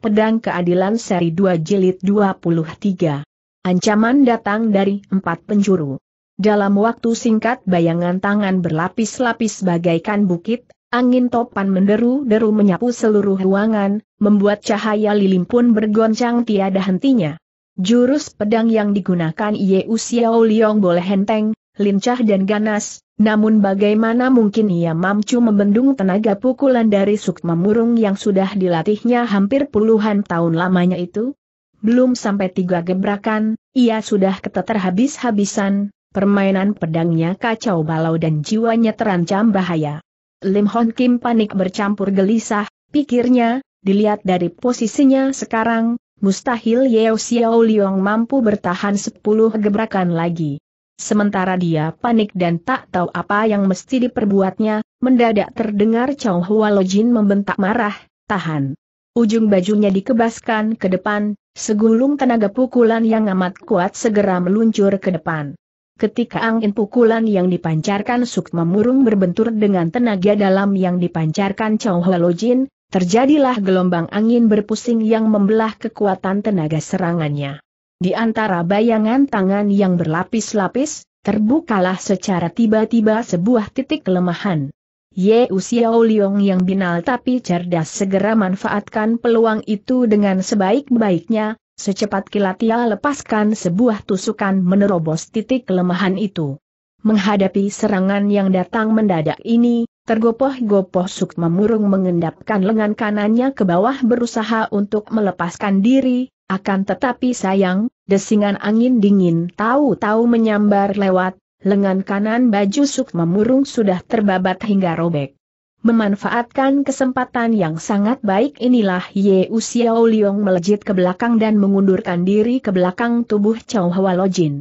Pedang Keadilan Seri 2 Jilid 23. Ancaman datang dari empat penjuru. Dalam waktu singkat bayangan tangan berlapis-lapis bagaikan bukit, angin topan menderu-deru menyapu seluruh ruangan, membuat cahaya lilin pun bergoncang tiada hentinya. Jurus pedang yang digunakan Yeu Xiao Liong boleh henteng, lincah dan ganas, namun bagaimana mungkin ia mampu membendung tenaga pukulan dari Sukma Murung yang sudah dilatihnya hampir puluhan tahun lamanya itu? Belum sampai tiga gebrakan, ia sudah keteter habis-habisan, permainan pedangnya kacau balau dan jiwanya terancam bahaya. Lim Hon Kim panik bercampur gelisah, pikirnya, dilihat dari posisinya sekarang, mustahil Yeo Xiao Liong mampu bertahan sepuluh gebrakan lagi. Sementara dia panik dan tak tahu apa yang mesti diperbuatnya, mendadak terdengar Chow Hua Jin membentak marah, tahan. Ujung bajunya dikebaskan ke depan, segulung tenaga pukulan yang amat kuat segera meluncur ke depan. Ketika angin pukulan yang dipancarkan Sukma Murung berbentur dengan tenaga dalam yang dipancarkan Chow Hua Jin, terjadilah gelombang angin berpusing yang membelah kekuatan tenaga serangannya. Di antara bayangan tangan yang berlapis-lapis, terbukalah secara tiba-tiba sebuah titik kelemahan. Ye Xiao Liong yang binal tapi cerdas segera manfaatkan peluang itu dengan sebaik-baiknya, secepat kilat ia lepaskan sebuah tusukan menerobos titik kelemahan itu. Menghadapi serangan yang datang mendadak ini, tergopoh-gopoh Sukma Murung mengendapkan lengan kanannya ke bawah berusaha untuk melepaskan diri, akan tetapi sayang, desingan angin dingin tahu-tahu menyambar lewat, lengan kanan baju Sukma Murung sudah terbabat hingga robek. Memanfaatkan kesempatan yang sangat baik inilah Ye Usiao Liong melejit ke belakang dan mengundurkan diri ke belakang tubuh Chow Hwa Lojin.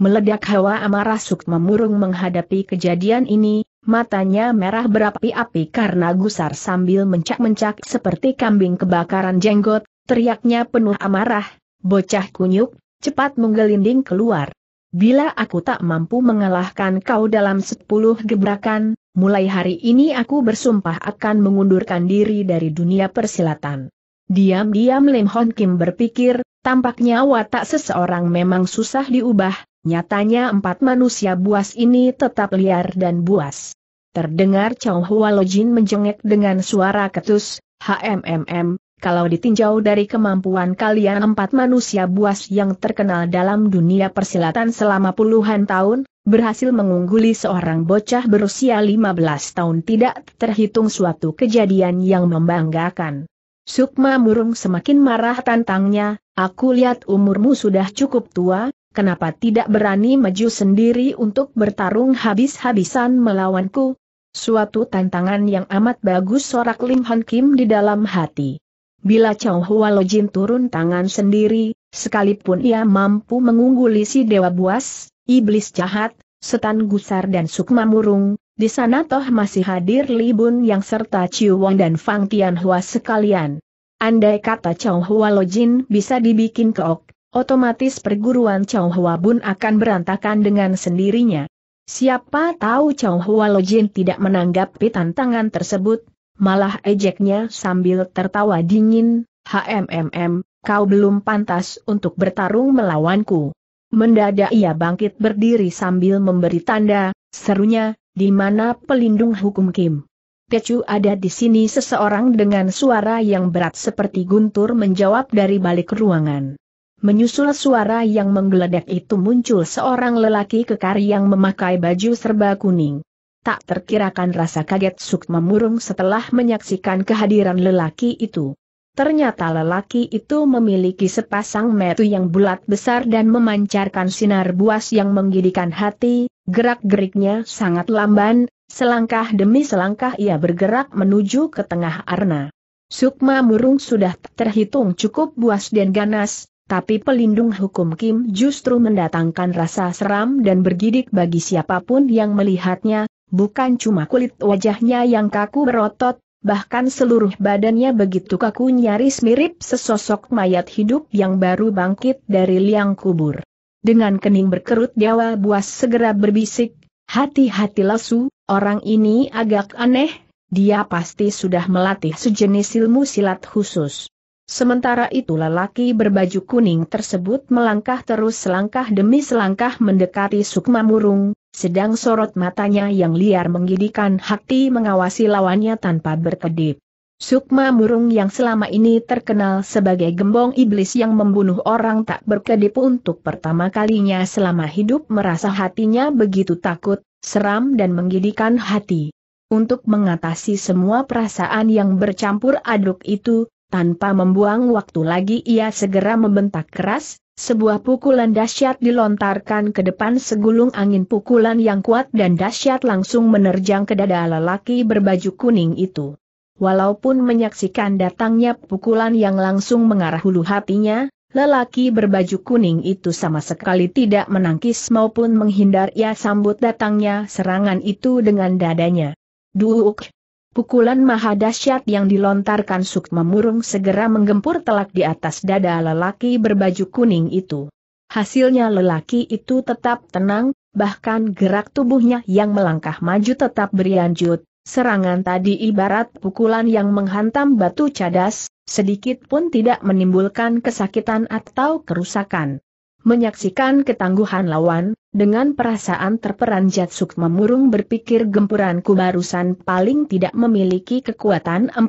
Meledak hawa amarah Suk memurung menghadapi kejadian ini, matanya merah berapi-api karena gusar sambil mencak-mencak seperti kambing kebakaran jenggot, teriaknya penuh amarah, bocah kunyuk, cepat menggelinding keluar. Bila aku tak mampu mengalahkan kau dalam sepuluh gebrakan, mulai hari ini aku bersumpah akan mengundurkan diri dari dunia persilatan. Diam-diam Lim Hon Kim berpikir, tampaknya watak seseorang memang susah diubah, Nyatanya empat manusia buas ini tetap liar dan buas. Terdengar Chow Hua Lojin menjengek dengan suara ketus, HMMM, kalau ditinjau dari kemampuan kalian empat manusia buas yang terkenal dalam dunia persilatan selama puluhan tahun, berhasil mengungguli seorang bocah berusia 15 tahun tidak terhitung suatu kejadian yang membanggakan. Sukma Murung semakin marah tantangnya, aku lihat umurmu sudah cukup tua, kenapa tidak berani maju sendiri untuk bertarung habis-habisan melawanku? Suatu tantangan yang amat bagus sorak Lim Han Kim di dalam hati. Bila Chow Hua Lo Jin turun tangan sendiri, sekalipun ia mampu mengungguli si Dewa Buas, Iblis Jahat, Setan Gusar dan Sukma Murung, di sana toh masih hadir Li Bun yang serta Chiu Wong dan Fang Tian Hua sekalian. Andai kata Chow Hua Lo Jin bisa dibikin keok, otomatis perguruan Chow Hua Bun akan berantakan dengan sendirinya. Siapa tahu Chow Hua Lojin tidak menanggapi tantangan tersebut, malah ejeknya sambil tertawa dingin, HMMM, kau belum pantas untuk bertarung melawanku. Mendadak ia bangkit berdiri sambil memberi tanda, serunya, di mana pelindung hukum Kim? Pecu ada di sini seseorang dengan suara yang berat seperti guntur menjawab dari balik ruangan. Menyusul suara yang menggeledek itu muncul seorang lelaki kekar yang memakai baju serba kuning. Tak terkirakan rasa kaget Sukma Murung setelah menyaksikan kehadiran lelaki itu. Ternyata lelaki itu memiliki sepasang metu yang bulat besar dan memancarkan sinar buas yang menggidikan hati, gerak-geriknya sangat lamban, selangkah demi selangkah ia bergerak menuju ke tengah arna. Sukma Murung sudah terhitung cukup buas dan ganas, tapi pelindung hukum Kim justru mendatangkan rasa seram dan bergidik bagi siapapun yang melihatnya, bukan cuma kulit wajahnya yang kaku berotot, bahkan seluruh badannya begitu kaku nyaris mirip sesosok mayat hidup yang baru bangkit dari liang kubur. Dengan kening berkerut Dewa Buas segera berbisik, hati-hati lesu, orang ini agak aneh, dia pasti sudah melatih sejenis ilmu silat khusus. Sementara itu lelaki berbaju kuning tersebut melangkah terus selangkah demi selangkah mendekati Sukma Murung, sedang sorot matanya yang liar menggidikan hati mengawasi lawannya tanpa berkedip. Sukma Murung yang selama ini terkenal sebagai gembong iblis yang membunuh orang tak berkedip untuk pertama kalinya selama hidup merasa hatinya begitu takut, seram dan menggidikan hati. Untuk mengatasi semua perasaan yang bercampur aduk itu, tanpa membuang waktu lagi ia segera membentak keras, sebuah pukulan dahsyat dilontarkan ke depan segulung angin pukulan yang kuat dan dahsyat langsung menerjang ke dada lelaki berbaju kuning itu. Walaupun menyaksikan datangnya pukulan yang langsung mengarah hulu hatinya, lelaki berbaju kuning itu sama sekali tidak menangkis maupun menghindar ia sambut datangnya serangan itu dengan dadanya. Duuk! Pukulan maha dahsyat yang dilontarkan Sukma Murung segera menggempur telak di atas dada lelaki berbaju kuning itu. Hasilnya lelaki itu tetap tenang, bahkan gerak tubuhnya yang melangkah maju tetap berlanjut. Serangan tadi ibarat pukulan yang menghantam batu cadas, sedikit pun tidak menimbulkan kesakitan atau kerusakan. Menyaksikan ketangguhan lawan, dengan perasaan terperanjat Suk memurung berpikir gempuranku barusan paling tidak memiliki kekuatan 4500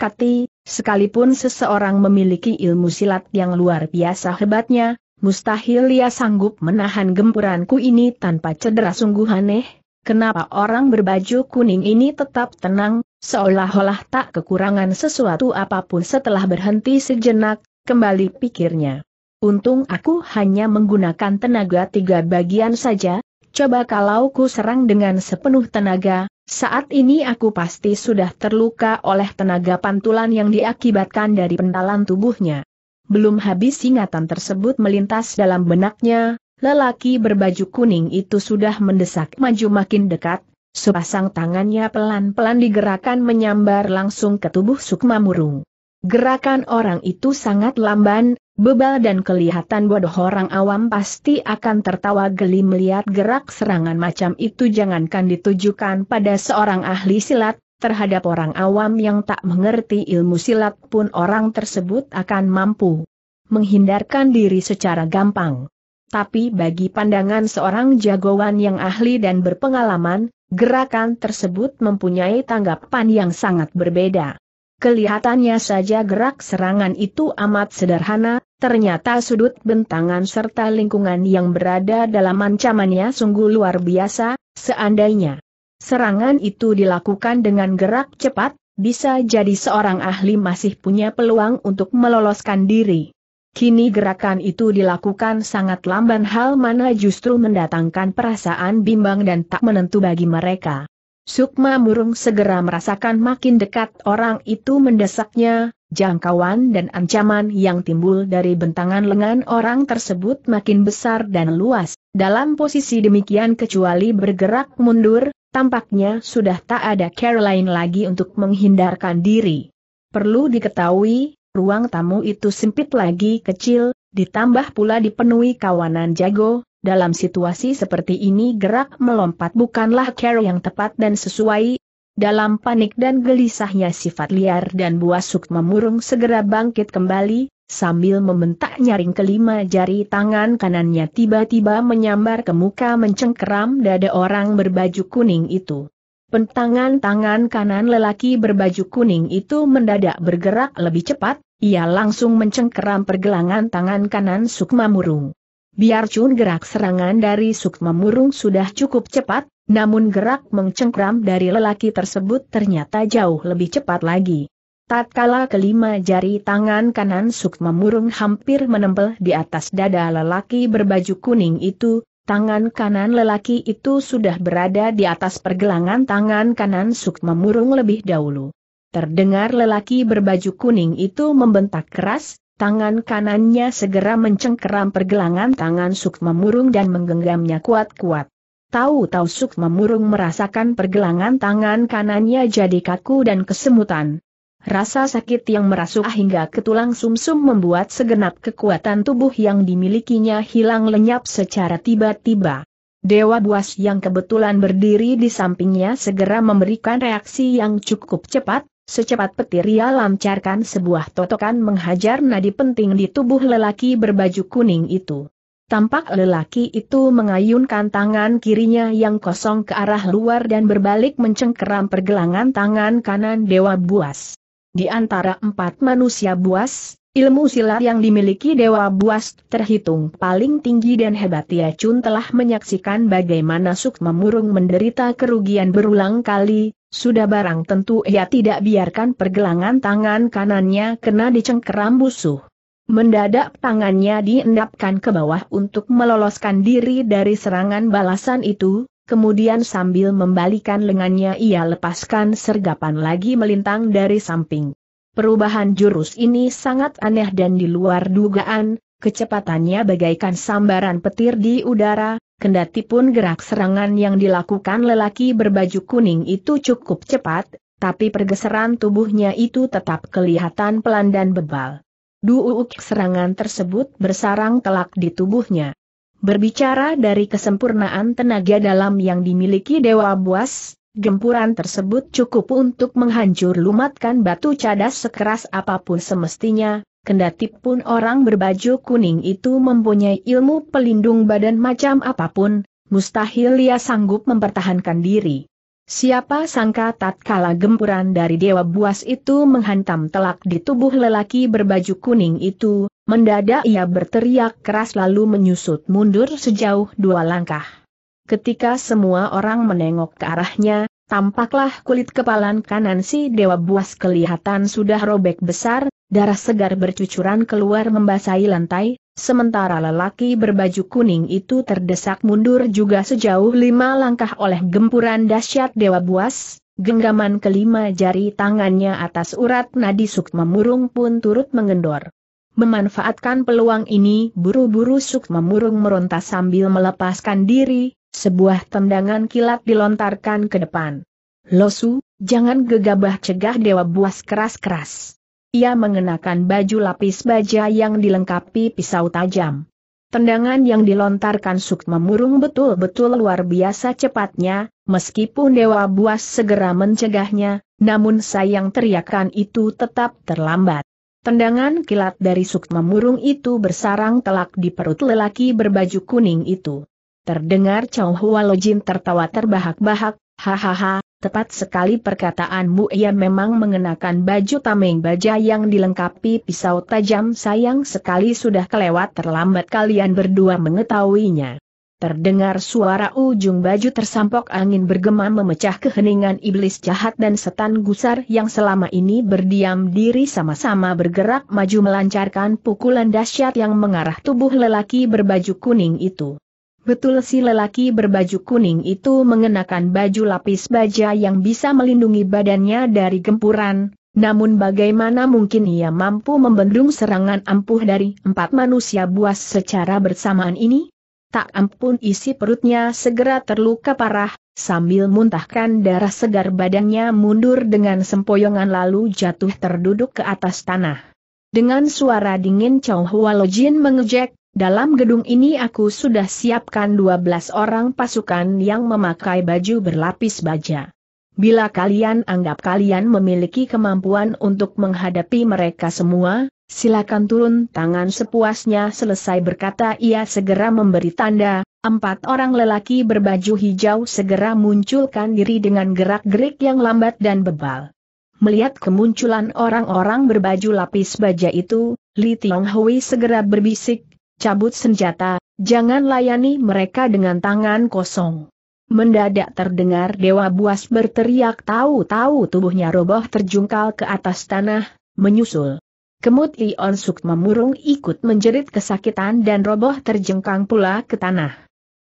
kati, sekalipun seseorang memiliki ilmu silat yang luar biasa hebatnya, mustahil ia sanggup menahan gempuranku ini tanpa cedera sungguh aneh. Kenapa orang berbaju kuning ini tetap tenang, seolah-olah tak kekurangan sesuatu apapun setelah berhenti sejenak, kembali pikirnya. Untung aku hanya menggunakan tenaga tiga bagian saja, coba kalau ku serang dengan sepenuh tenaga, saat ini aku pasti sudah terluka oleh tenaga pantulan yang diakibatkan dari pentalan tubuhnya. Belum habis ingatan tersebut melintas dalam benaknya, lelaki berbaju kuning itu sudah mendesak maju makin dekat, sepasang tangannya pelan-pelan digerakkan menyambar langsung ke tubuh Sukma Murung. Gerakan orang itu sangat lamban, Bebal dan kelihatan bodoh orang awam pasti akan tertawa geli melihat gerak serangan macam itu jangankan ditujukan pada seorang ahli silat, terhadap orang awam yang tak mengerti ilmu silat pun orang tersebut akan mampu menghindarkan diri secara gampang. Tapi bagi pandangan seorang jagoan yang ahli dan berpengalaman, gerakan tersebut mempunyai tanggapan yang sangat berbeda. Kelihatannya saja gerak serangan itu amat sederhana, Ternyata sudut bentangan serta lingkungan yang berada dalam ancamannya sungguh luar biasa, seandainya serangan itu dilakukan dengan gerak cepat, bisa jadi seorang ahli masih punya peluang untuk meloloskan diri. Kini gerakan itu dilakukan sangat lamban hal mana justru mendatangkan perasaan bimbang dan tak menentu bagi mereka. Sukma Murung segera merasakan makin dekat orang itu mendesaknya, jangkauan dan ancaman yang timbul dari bentangan lengan orang tersebut makin besar dan luas. Dalam posisi demikian kecuali bergerak mundur, tampaknya sudah tak ada care lain lagi untuk menghindarkan diri. Perlu diketahui, ruang tamu itu sempit lagi kecil, ditambah pula dipenuhi kawanan jago, dalam situasi seperti ini gerak melompat bukanlah cara yang tepat dan sesuai. Dalam panik dan gelisahnya sifat liar dan buah Sukma memurung segera bangkit kembali, sambil membentak nyaring kelima jari tangan kanannya tiba-tiba menyambar ke muka mencengkeram dada orang berbaju kuning itu. Pentangan tangan kanan lelaki berbaju kuning itu mendadak bergerak lebih cepat, ia langsung mencengkeram pergelangan tangan kanan Sukma Murung. Biar cun gerak serangan dari suk memurung sudah cukup cepat, namun gerak mengcengkram dari lelaki tersebut ternyata jauh lebih cepat lagi. Tatkala kelima jari tangan kanan Suk memurung hampir menempel di atas dada lelaki berbaju kuning itu, tangan kanan lelaki itu sudah berada di atas pergelangan tangan kanan Suk memurung lebih dahulu. Terdengar lelaki berbaju kuning itu membentak keras, Tangan kanannya segera mencengkeram pergelangan tangan Sukma Murung dan menggenggamnya kuat-kuat. Tahu-tahu Sukma Murung merasakan pergelangan tangan kanannya jadi kaku dan kesemutan. Rasa sakit yang merasuk hingga ke tulang sumsum membuat segenap kekuatan tubuh yang dimilikinya hilang lenyap secara tiba-tiba. Dewa buas yang kebetulan berdiri di sampingnya segera memberikan reaksi yang cukup cepat, Secepat petir ia lancarkan sebuah totokan menghajar nadi penting di tubuh lelaki berbaju kuning itu. Tampak lelaki itu mengayunkan tangan kirinya yang kosong ke arah luar dan berbalik mencengkeram pergelangan tangan kanan Dewa Buas. Di antara empat manusia buas, Ilmu silat yang dimiliki Dewa Buas terhitung paling tinggi dan hebat Tia Chun telah menyaksikan bagaimana Suk memurung menderita kerugian berulang kali, sudah barang tentu ia tidak biarkan pergelangan tangan kanannya kena dicengkeram musuh. Mendadak tangannya diendapkan ke bawah untuk meloloskan diri dari serangan balasan itu, kemudian sambil membalikan lengannya ia lepaskan sergapan lagi melintang dari samping. Perubahan jurus ini sangat aneh dan di luar dugaan, kecepatannya bagaikan sambaran petir di udara, kendati pun gerak serangan yang dilakukan lelaki berbaju kuning itu cukup cepat, tapi pergeseran tubuhnya itu tetap kelihatan pelan dan bebal. Duuk serangan tersebut bersarang telak di tubuhnya. Berbicara dari kesempurnaan tenaga dalam yang dimiliki Dewa Buas, Gempuran tersebut cukup untuk menghancur lumatkan batu cadas sekeras apapun semestinya, kendati pun orang berbaju kuning itu mempunyai ilmu pelindung badan macam apapun, mustahil ia sanggup mempertahankan diri. Siapa sangka tatkala gempuran dari Dewa Buas itu menghantam telak di tubuh lelaki berbaju kuning itu, mendadak ia berteriak keras lalu menyusut mundur sejauh dua langkah. Ketika semua orang menengok ke arahnya, tampaklah kulit kepalan kanan si Dewa Buas kelihatan sudah robek besar, darah segar bercucuran keluar membasahi lantai, sementara lelaki berbaju kuning itu terdesak mundur juga sejauh lima langkah oleh gempuran dahsyat Dewa Buas, genggaman kelima jari tangannya atas urat nadi Sukma Murung pun turut mengendor. Memanfaatkan peluang ini, buru-buru Sukma Murung meronta sambil melepaskan diri, sebuah tendangan kilat dilontarkan ke depan. Losu, jangan gegabah cegah Dewa Buas keras-keras. Ia mengenakan baju lapis baja yang dilengkapi pisau tajam. Tendangan yang dilontarkan Sukma Murung betul-betul luar biasa cepatnya, meskipun Dewa Buas segera mencegahnya, namun sayang teriakan itu tetap terlambat. Tendangan kilat dari Sukma Murung itu bersarang telak di perut lelaki berbaju kuning itu. Terdengar Chow Hua Lojin tertawa terbahak-bahak, hahaha, tepat sekali perkataanmu ia memang mengenakan baju tameng baja yang dilengkapi pisau tajam sayang sekali sudah kelewat terlambat kalian berdua mengetahuinya. Terdengar suara ujung baju tersampok angin bergema memecah keheningan iblis jahat dan setan gusar yang selama ini berdiam diri sama-sama bergerak maju melancarkan pukulan dahsyat yang mengarah tubuh lelaki berbaju kuning itu. Betul si lelaki berbaju kuning itu mengenakan baju lapis baja yang bisa melindungi badannya dari gempuran, namun bagaimana mungkin ia mampu membendung serangan ampuh dari empat manusia buas secara bersamaan ini? Tak ampun isi perutnya segera terluka parah, sambil muntahkan darah segar badannya mundur dengan sempoyongan lalu jatuh terduduk ke atas tanah. Dengan suara dingin Chow Hualo Jin mengejek, dalam gedung ini aku sudah siapkan 12 orang pasukan yang memakai baju berlapis baja. Bila kalian anggap kalian memiliki kemampuan untuk menghadapi mereka semua, silakan turun tangan sepuasnya selesai berkata ia segera memberi tanda, empat orang lelaki berbaju hijau segera munculkan diri dengan gerak-gerik yang lambat dan bebal. Melihat kemunculan orang-orang berbaju lapis baja itu, Li Tiong segera berbisik, cabut senjata, jangan layani mereka dengan tangan kosong. Mendadak terdengar Dewa Buas berteriak tahu-tahu tubuhnya roboh terjungkal ke atas tanah, menyusul. Kemut Ion Suk memurung ikut menjerit kesakitan dan roboh terjengkang pula ke tanah.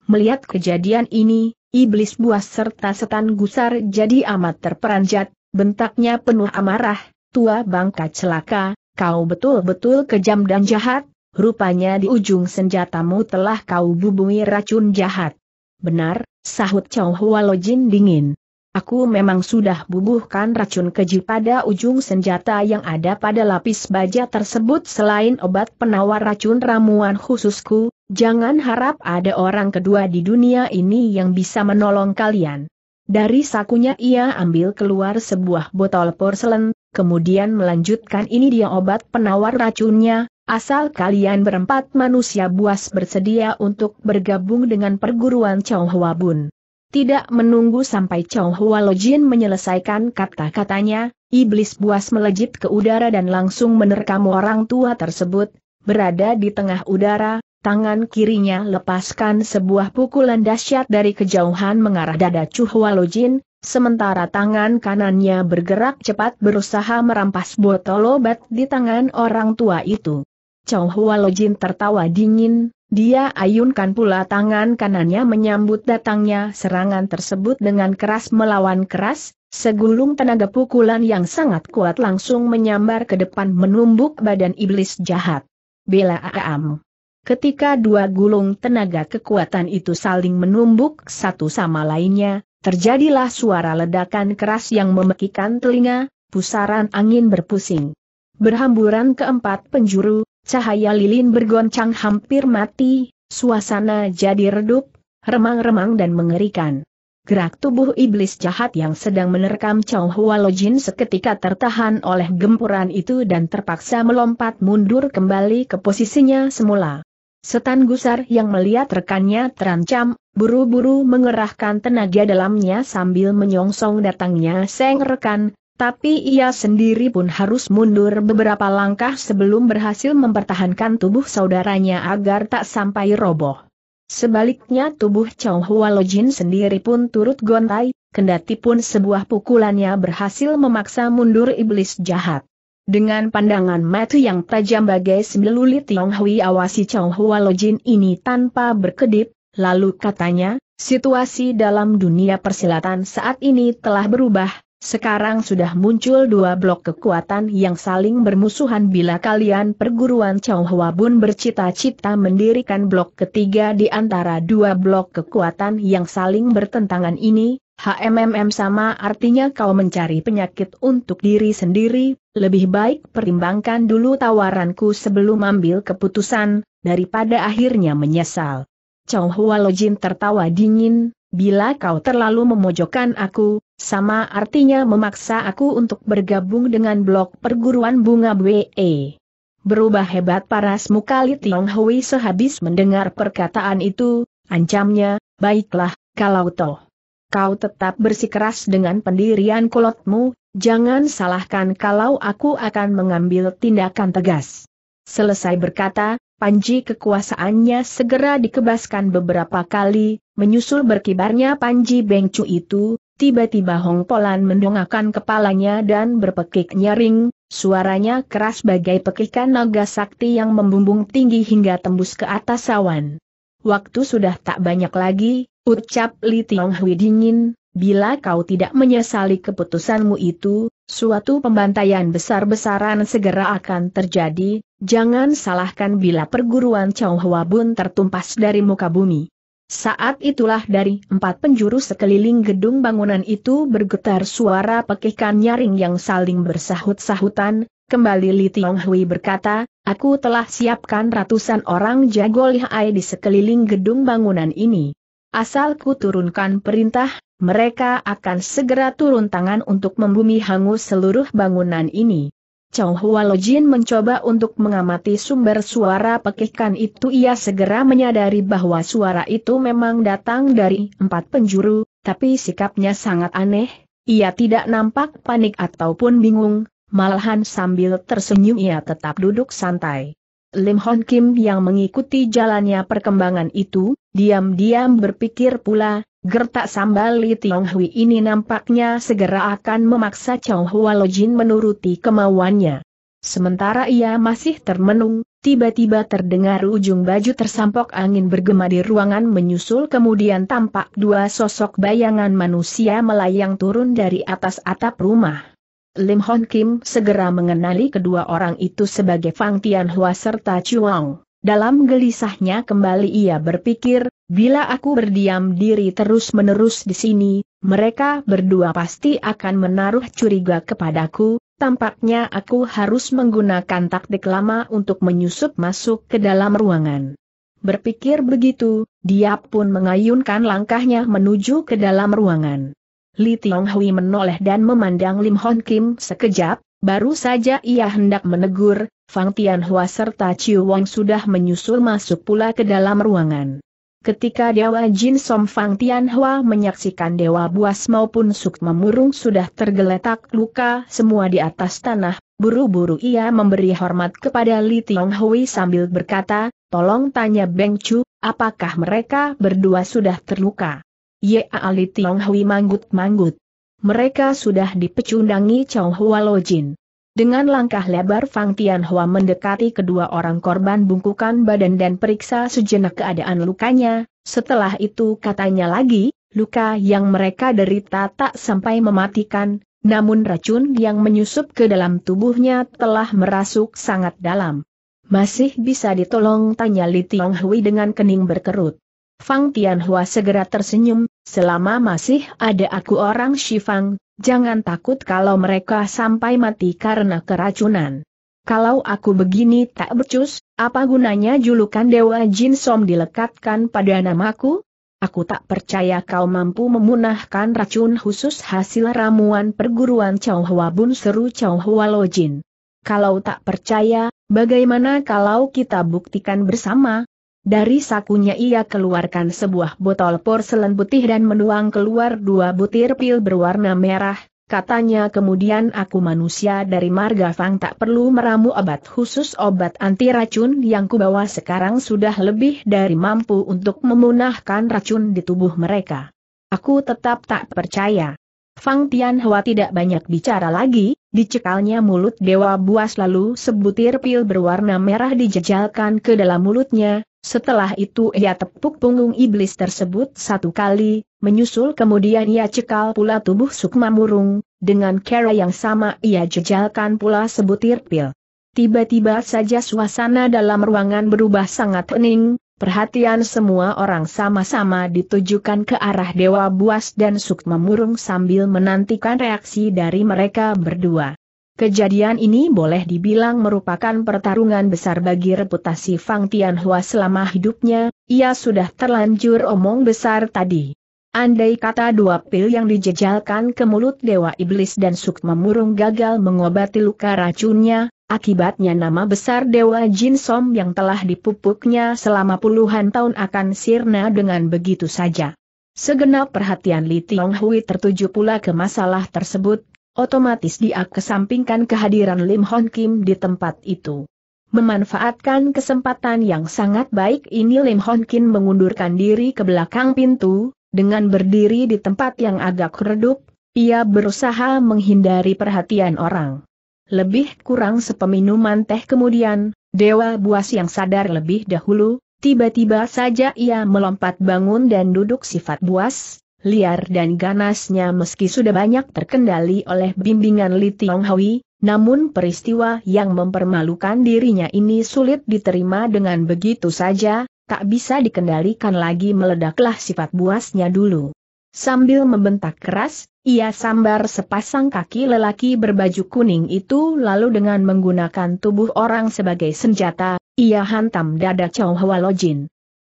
Melihat kejadian ini, Iblis Buas serta setan gusar jadi amat terperanjat, bentaknya penuh amarah, tua bangka celaka, kau betul-betul kejam dan jahat, rupanya di ujung senjatamu telah kau bubungi racun jahat. Benar, sahut Chow Hua Lojin dingin. Aku memang sudah bubuhkan racun keji pada ujung senjata yang ada pada lapis baja tersebut selain obat penawar racun ramuan khususku, jangan harap ada orang kedua di dunia ini yang bisa menolong kalian. Dari sakunya ia ambil keluar sebuah botol porselen, kemudian melanjutkan ini dia obat penawar racunnya, Asal kalian berempat manusia buas bersedia untuk bergabung dengan perguruan Chow Hua Bun. Tidak menunggu sampai Chow Hua Lojin menyelesaikan kata-katanya, iblis buas melejit ke udara dan langsung menerkam orang tua tersebut, berada di tengah udara, tangan kirinya lepaskan sebuah pukulan dahsyat dari kejauhan mengarah dada Chu Hua Lojin, sementara tangan kanannya bergerak cepat berusaha merampas botol obat di tangan orang tua itu. Chow Hua Lojin tertawa dingin, dia ayunkan pula tangan kanannya menyambut datangnya serangan tersebut dengan keras melawan keras, segulung tenaga pukulan yang sangat kuat langsung menyambar ke depan menumbuk badan iblis jahat. Bela Aam. Ketika dua gulung tenaga kekuatan itu saling menumbuk satu sama lainnya, terjadilah suara ledakan keras yang memekikan telinga, pusaran angin berpusing. Berhamburan keempat penjuru, Cahaya lilin bergoncang hampir mati, suasana jadi redup, remang-remang dan mengerikan. Gerak tubuh iblis jahat yang sedang menerkam Chow Hua Lojin seketika tertahan oleh gempuran itu dan terpaksa melompat mundur kembali ke posisinya semula. Setan gusar yang melihat rekannya terancam, buru-buru mengerahkan tenaga dalamnya sambil menyongsong datangnya seng rekan, tapi ia sendiri pun harus mundur beberapa langkah sebelum berhasil mempertahankan tubuh saudaranya agar tak sampai roboh. Sebaliknya tubuh Chow Hua Lojin sendiri pun turut gontai, kendati pun sebuah pukulannya berhasil memaksa mundur iblis jahat. Dengan pandangan mata yang tajam bagai sembelulit Tiong Hui awasi Chow Hua Lojin ini tanpa berkedip, lalu katanya, situasi dalam dunia persilatan saat ini telah berubah, sekarang sudah muncul dua blok kekuatan yang saling bermusuhan bila kalian perguruan Chow Hwa Bun bercita-cita mendirikan blok ketiga di antara dua blok kekuatan yang saling bertentangan ini, HMMM sama artinya kau mencari penyakit untuk diri sendiri, lebih baik pertimbangkan dulu tawaranku sebelum ambil keputusan, daripada akhirnya menyesal. Chow Hwa Lojin tertawa dingin, Bila kau terlalu memojokkan aku, sama artinya memaksa aku untuk bergabung dengan blok perguruan bunga BE. Berubah hebat paras muka Li Tiong Hui sehabis mendengar perkataan itu, ancamnya, baiklah, kalau toh. Kau tetap bersikeras dengan pendirian kulotmu, jangan salahkan kalau aku akan mengambil tindakan tegas. Selesai berkata, Panji kekuasaannya segera dikebaskan beberapa kali, menyusul berkibarnya Panji Bengcu itu, tiba-tiba Hong Polan mendongakkan kepalanya dan berpekik nyaring, suaranya keras bagai pekikan naga sakti yang membumbung tinggi hingga tembus ke atas awan. Waktu sudah tak banyak lagi, ucap Li Tiong Hui dingin, bila kau tidak menyesali keputusanmu itu, suatu pembantaian besar-besaran segera akan terjadi, Jangan salahkan bila perguruan Chow Hwa Bun tertumpas dari muka bumi. Saat itulah dari empat penjuru sekeliling gedung bangunan itu bergetar suara pekikan nyaring yang saling bersahut-sahutan, kembali Li Tiong Hui berkata, aku telah siapkan ratusan orang jago lihai di sekeliling gedung bangunan ini. Asal ku turunkan perintah, mereka akan segera turun tangan untuk membumi hangus seluruh bangunan ini. Chow Hua Lojin mencoba untuk mengamati sumber suara pekikan itu ia segera menyadari bahwa suara itu memang datang dari empat penjuru, tapi sikapnya sangat aneh, ia tidak nampak panik ataupun bingung, malahan sambil tersenyum ia tetap duduk santai. Lim Hon Kim yang mengikuti jalannya perkembangan itu, diam-diam berpikir pula, Gertak sambali Tiong Hui ini nampaknya segera akan memaksa Chong Hua Lojin menuruti kemauannya. Sementara ia masih termenung, tiba-tiba terdengar ujung baju tersampok angin bergema di ruangan menyusul kemudian tampak dua sosok bayangan manusia melayang turun dari atas atap rumah. Lim Hon Kim segera mengenali kedua orang itu sebagai Fang Tian Hua serta Chuang. Dalam gelisahnya kembali ia berpikir, bila aku berdiam diri terus-menerus di sini, mereka berdua pasti akan menaruh curiga kepadaku, tampaknya aku harus menggunakan taktik lama untuk menyusup masuk ke dalam ruangan. Berpikir begitu, dia pun mengayunkan langkahnya menuju ke dalam ruangan. Li Tionghui menoleh dan memandang Lim Hon Kim sekejap, Baru saja ia hendak menegur, Fang Tianhua serta Chiu Wang sudah menyusul masuk pula ke dalam ruangan. Ketika Dewa Jin Som Fang Tianhua menyaksikan Dewa Buas maupun Suk Memurung sudah tergeletak luka semua di atas tanah, buru-buru ia memberi hormat kepada Li Tiong Hui sambil berkata, tolong tanya Beng Chu, apakah mereka berdua sudah terluka? Ya Li Tiong Hui manggut-manggut mereka sudah dipecundangi Chow Hua Lo Jin. Dengan langkah lebar Fang Tianhua mendekati kedua orang korban bungkukan badan dan periksa sejenak keadaan lukanya, setelah itu katanya lagi, luka yang mereka derita tak sampai mematikan, namun racun yang menyusup ke dalam tubuhnya telah merasuk sangat dalam. Masih bisa ditolong tanya Li Tiong Hui dengan kening berkerut. Fang Tianhua segera tersenyum, Selama masih ada aku orang Shifang, jangan takut kalau mereka sampai mati karena keracunan. Kalau aku begini tak becus, apa gunanya julukan Dewa Jin Som dilekatkan pada namaku? Aku tak percaya kau mampu memunahkan racun khusus hasil ramuan perguruan Chow Hwa Bun seru Chow Hwa Lo Jin. Kalau tak percaya, bagaimana kalau kita buktikan bersama, dari sakunya ia keluarkan sebuah botol porselen putih dan menuang keluar dua butir pil berwarna merah, katanya kemudian aku manusia dari marga Fang tak perlu meramu obat khusus obat anti racun yang kubawa sekarang sudah lebih dari mampu untuk memunahkan racun di tubuh mereka. Aku tetap tak percaya. Fang Tianhua tidak banyak bicara lagi, dicekalnya mulut dewa buas lalu sebutir pil berwarna merah dijejalkan ke dalam mulutnya, setelah itu ia tepuk punggung iblis tersebut satu kali, menyusul kemudian ia cekal pula tubuh sukma murung, dengan cara yang sama ia jejalkan pula sebutir pil. Tiba-tiba saja suasana dalam ruangan berubah sangat hening, perhatian semua orang sama-sama ditujukan ke arah Dewa Buas dan Sukma Murung sambil menantikan reaksi dari mereka berdua. Kejadian ini boleh dibilang merupakan pertarungan besar bagi reputasi Fang Tianhua selama hidupnya, ia sudah terlanjur omong besar tadi. Andai kata dua pil yang dijejalkan ke mulut Dewa Iblis dan Sukma Murung gagal mengobati luka racunnya, akibatnya nama besar Dewa Jin Som yang telah dipupuknya selama puluhan tahun akan sirna dengan begitu saja. Segenap perhatian Li Tiong Hui tertuju pula ke masalah tersebut, otomatis dia kesampingkan kehadiran Lim Hon Kim di tempat itu. Memanfaatkan kesempatan yang sangat baik ini Lim Hon Kim mengundurkan diri ke belakang pintu, dengan berdiri di tempat yang agak redup, ia berusaha menghindari perhatian orang. Lebih kurang sepeminuman teh kemudian, Dewa Buas yang sadar lebih dahulu, tiba-tiba saja ia melompat bangun dan duduk sifat buas, liar dan ganasnya meski sudah banyak terkendali oleh bimbingan Li Tiong Hui, namun peristiwa yang mempermalukan dirinya ini sulit diterima dengan begitu saja, tak bisa dikendalikan lagi meledaklah sifat buasnya dulu. Sambil membentak keras, ia sambar sepasang kaki lelaki berbaju kuning itu lalu dengan menggunakan tubuh orang sebagai senjata, ia hantam dada Chow Hwa Lojin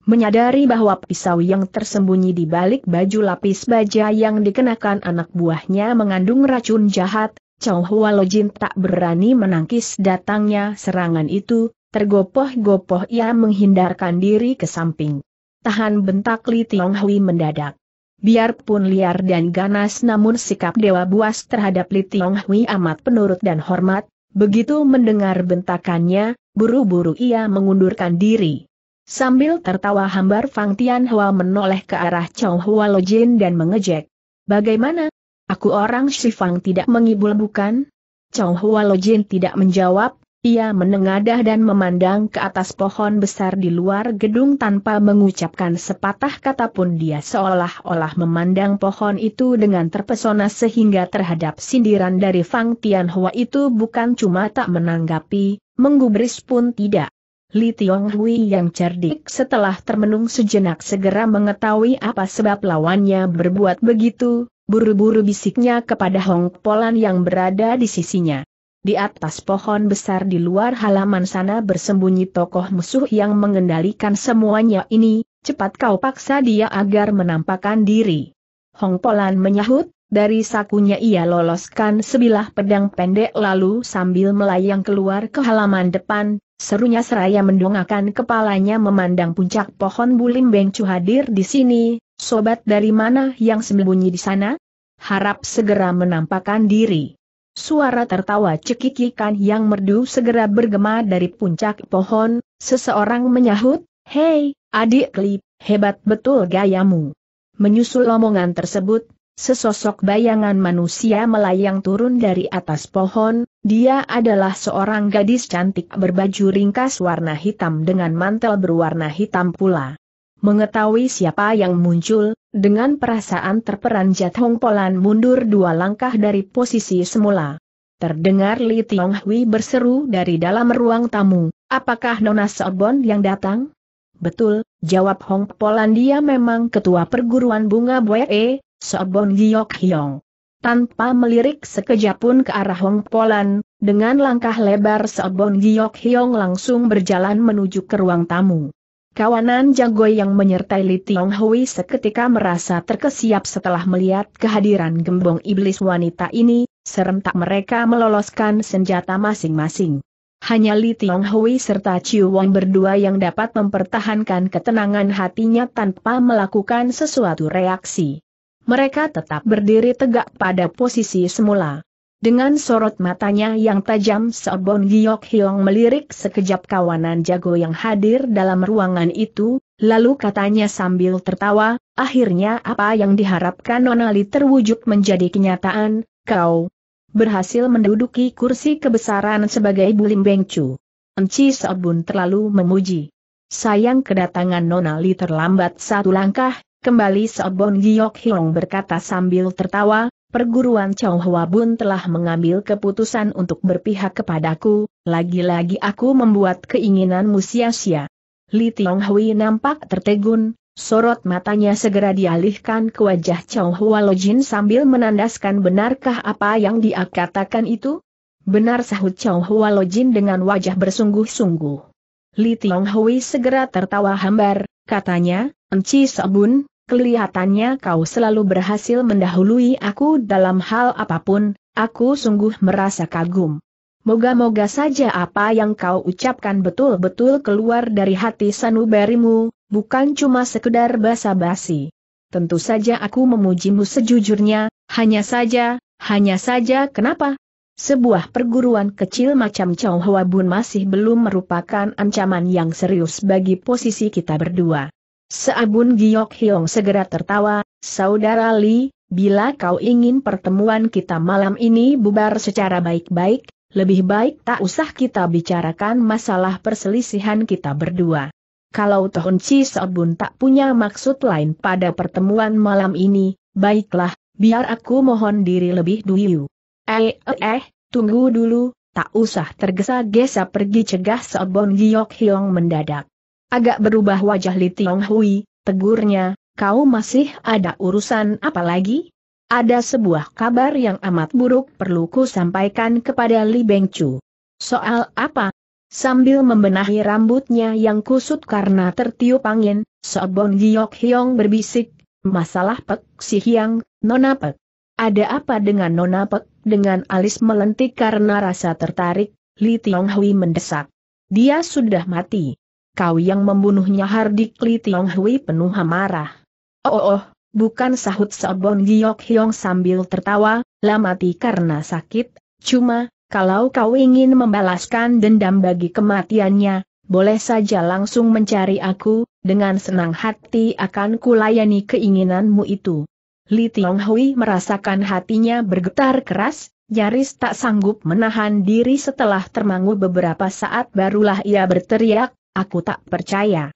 menyadari bahwa pisau yang tersembunyi di balik baju lapis baja yang dikenakan anak buahnya mengandung racun jahat, Chow Hua Lojin tak berani menangkis datangnya serangan itu, tergopoh-gopoh ia menghindarkan diri ke samping. Tahan bentak Li Tiong Hui mendadak. Biarpun liar dan ganas namun sikap Dewa Buas terhadap Li Tiong Hui amat penurut dan hormat, begitu mendengar bentakannya, buru-buru ia mengundurkan diri. Sambil tertawa hambar Fang Tianhua menoleh ke arah Chong Hua Lojin dan mengejek. Bagaimana? Aku orang Shifang tidak mengibul bukan? Chong Hua Lojin tidak menjawab, ia menengadah dan memandang ke atas pohon besar di luar gedung tanpa mengucapkan sepatah kata pun dia seolah-olah memandang pohon itu dengan terpesona sehingga terhadap sindiran dari Fang Tianhua itu bukan cuma tak menanggapi, menggubris pun tidak. Li Tiong Hui yang cerdik setelah termenung sejenak segera mengetahui apa sebab lawannya berbuat begitu, buru-buru bisiknya kepada Hong Polan yang berada di sisinya. Di atas pohon besar di luar halaman sana bersembunyi tokoh musuh yang mengendalikan semuanya ini, cepat kau paksa dia agar menampakkan diri. Hong Polan menyahut, dari sakunya ia loloskan sebilah pedang pendek lalu sambil melayang keluar ke halaman depan, serunya seraya mendongakkan kepalanya memandang puncak pohon bulim Bengcu hadir di sini, sobat dari mana yang sembunyi di sana? Harap segera menampakkan diri. Suara tertawa cekikikan yang merdu segera bergema dari puncak pohon, seseorang menyahut, Hei, adik klip, hebat betul gayamu. Menyusul omongan tersebut, Sesosok bayangan manusia melayang turun dari atas pohon, dia adalah seorang gadis cantik berbaju ringkas warna hitam dengan mantel berwarna hitam pula. Mengetahui siapa yang muncul, dengan perasaan terperanjat Hong Polan mundur dua langkah dari posisi semula. Terdengar Li Tiong Hui berseru dari dalam ruang tamu, apakah Nona Sobon yang datang? Betul, jawab Hong Polan dia memang ketua perguruan bunga Boye, Sobon Giok Hyong. Tanpa melirik sekejap pun ke arah Hong Polan, dengan langkah lebar Sobon Giok Hyong langsung berjalan menuju ke ruang tamu. Kawanan jago yang menyertai Li Tiong Hui seketika merasa terkesiap setelah melihat kehadiran gembong iblis wanita ini, serentak mereka meloloskan senjata masing-masing. Hanya Li Tiong Hui serta Chiu Wang berdua yang dapat mempertahankan ketenangan hatinya tanpa melakukan sesuatu reaksi. Mereka tetap berdiri tegak pada posisi semula. Dengan sorot matanya yang tajam Sobon Giok Hyong melirik sekejap kawanan jago yang hadir dalam ruangan itu, lalu katanya sambil tertawa, akhirnya apa yang diharapkan Nonali terwujud menjadi kenyataan, kau berhasil menduduki kursi kebesaran sebagai Bulim Bengcu. Enci Seobun terlalu memuji. Sayang kedatangan Nonali terlambat satu langkah, Kembali Sobon Giok Hiong berkata sambil tertawa, perguruan Chow Hwa Bun telah mengambil keputusan untuk berpihak kepadaku, lagi-lagi aku membuat keinginanmu sia-sia. Li Tiong Hui nampak tertegun, sorot matanya segera dialihkan ke wajah Chow Hwa Lojin sambil menandaskan benarkah apa yang dia katakan itu? Benar sahut Chow Hwa Lojin dengan wajah bersungguh-sungguh. Li Tiong Hui segera tertawa hambar, katanya, Enci Sabun, Kelihatannya kau selalu berhasil mendahului aku dalam hal apapun, aku sungguh merasa kagum. Moga-moga saja apa yang kau ucapkan betul-betul keluar dari hati sanubarimu, bukan cuma sekedar basa-basi. Tentu saja aku memujimu sejujurnya, hanya saja, hanya saja kenapa? Sebuah perguruan kecil macam Chow Hwa Bun masih belum merupakan ancaman yang serius bagi posisi kita berdua. Seabun Giok Hiong segera tertawa, Saudara Li, bila kau ingin pertemuan kita malam ini bubar secara baik-baik, lebih baik tak usah kita bicarakan masalah perselisihan kita berdua. Kalau Tohon Chi Seabun tak punya maksud lain pada pertemuan malam ini, baiklah, biar aku mohon diri lebih dulu. Eh, eh, eh, tunggu dulu, tak usah tergesa-gesa pergi cegah Seabun Giok Hiong mendadak. Agak berubah wajah Li Tiong Hui, tegurnya, kau masih ada urusan apa lagi? Ada sebuah kabar yang amat buruk perlu ku sampaikan kepada Li Beng Chu. Soal apa? Sambil membenahi rambutnya yang kusut karena tertiup angin, Sobong Giok Hyong berbisik, masalah Pek Si Hyang, Nona Pek. Ada apa dengan Nona Pek? Dengan alis melentik karena rasa tertarik, Li Tiong Hui mendesak. Dia sudah mati kau yang membunuhnya Hardikli Tiong Hui penuh amarah. Oh oh oh, bukan sahut Sobon Giok Hiong sambil tertawa, lah mati karena sakit, cuma, kalau kau ingin membalaskan dendam bagi kematiannya, boleh saja langsung mencari aku, dengan senang hati akan kulayani keinginanmu itu. Li Tiong Hui merasakan hatinya bergetar keras, nyaris tak sanggup menahan diri setelah termangu beberapa saat barulah ia berteriak, Aku tak percaya.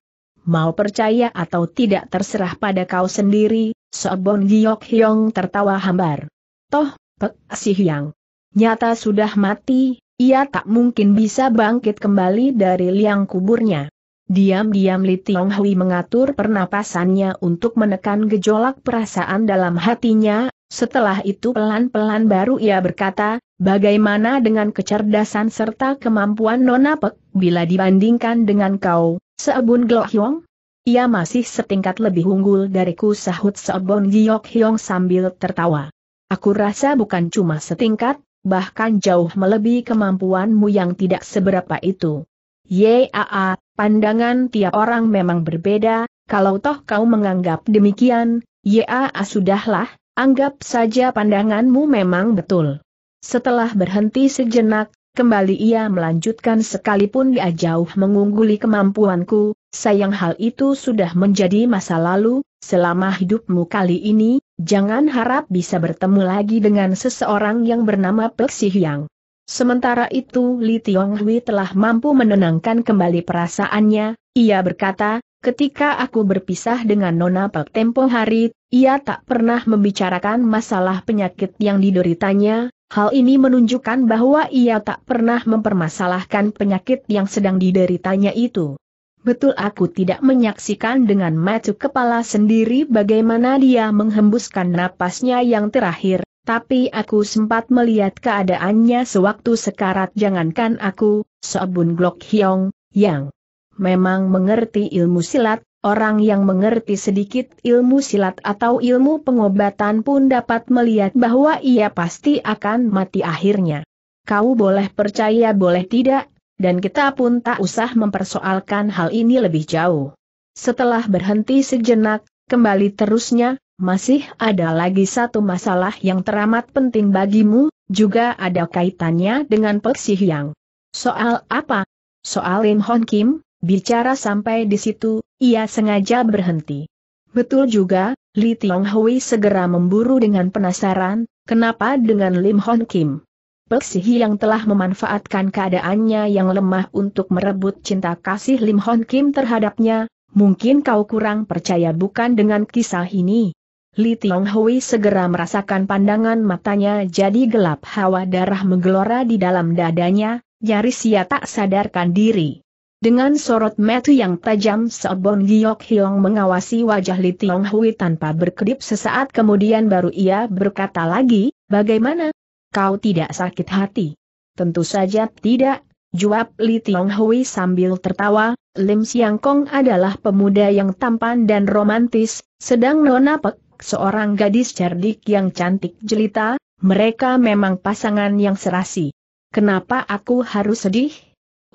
Mau percaya atau tidak terserah pada kau sendiri, Sobon Giok Hyong tertawa hambar. Toh, Pek Si Hyang. Nyata sudah mati, ia tak mungkin bisa bangkit kembali dari liang kuburnya. Diam-diam Li Tiong Hui mengatur pernapasannya untuk menekan gejolak perasaan dalam hatinya, setelah itu pelan-pelan baru ia berkata, bagaimana dengan kecerdasan serta kemampuan Nona Pek bila dibandingkan dengan kau, Seobun Glok Hyong? Ia masih setingkat lebih unggul dariku sahut Seobun Jiok Hyong sambil tertawa. Aku rasa bukan cuma setingkat, bahkan jauh melebihi kemampuanmu yang tidak seberapa itu. Yaa, pandangan tiap orang memang berbeda, kalau toh kau menganggap demikian, Yaa sudahlah, Anggap saja pandanganmu memang betul. Setelah berhenti sejenak, kembali ia melanjutkan sekalipun dia jauh mengungguli kemampuanku, sayang hal itu sudah menjadi masa lalu, selama hidupmu kali ini, jangan harap bisa bertemu lagi dengan seseorang yang bernama Peksi Hyang. Sementara itu Li Tionghui telah mampu menenangkan kembali perasaannya, ia berkata, ketika aku berpisah dengan Nona Pek tempo hari, ia tak pernah membicarakan masalah penyakit yang dideritanya, hal ini menunjukkan bahwa ia tak pernah mempermasalahkan penyakit yang sedang dideritanya itu. Betul aku tidak menyaksikan dengan mata kepala sendiri bagaimana dia menghembuskan napasnya yang terakhir, tapi aku sempat melihat keadaannya sewaktu sekarat jangankan aku, Sobun Glok Hyong, yang memang mengerti ilmu silat, Orang yang mengerti sedikit ilmu silat atau ilmu pengobatan pun dapat melihat bahwa ia pasti akan mati akhirnya. Kau boleh percaya boleh tidak, dan kita pun tak usah mempersoalkan hal ini lebih jauh. Setelah berhenti sejenak, kembali terusnya, masih ada lagi satu masalah yang teramat penting bagimu, juga ada kaitannya dengan yang. Soal apa? Soal Im Hon Kim, Bicara sampai di situ, ia sengaja berhenti. Betul juga, Li Tiong Hui segera memburu dengan penasaran, kenapa dengan Lim Hon Kim? Peksihi yang telah memanfaatkan keadaannya yang lemah untuk merebut cinta kasih Lim Hon Kim terhadapnya, mungkin kau kurang percaya bukan dengan kisah ini. Li Tiong Hui segera merasakan pandangan matanya jadi gelap hawa darah menggelora di dalam dadanya, nyaris ia tak sadarkan diri. Dengan sorot metu yang tajam Seobon Giyok Hiong mengawasi wajah Li Tiong Hui tanpa berkedip sesaat kemudian baru ia berkata lagi, bagaimana? Kau tidak sakit hati? Tentu saja tidak, jawab Li Tiong Hui sambil tertawa, Lim Siang Kong adalah pemuda yang tampan dan romantis, sedang Nona Pek, seorang gadis cerdik yang cantik jelita, mereka memang pasangan yang serasi. Kenapa aku harus sedih?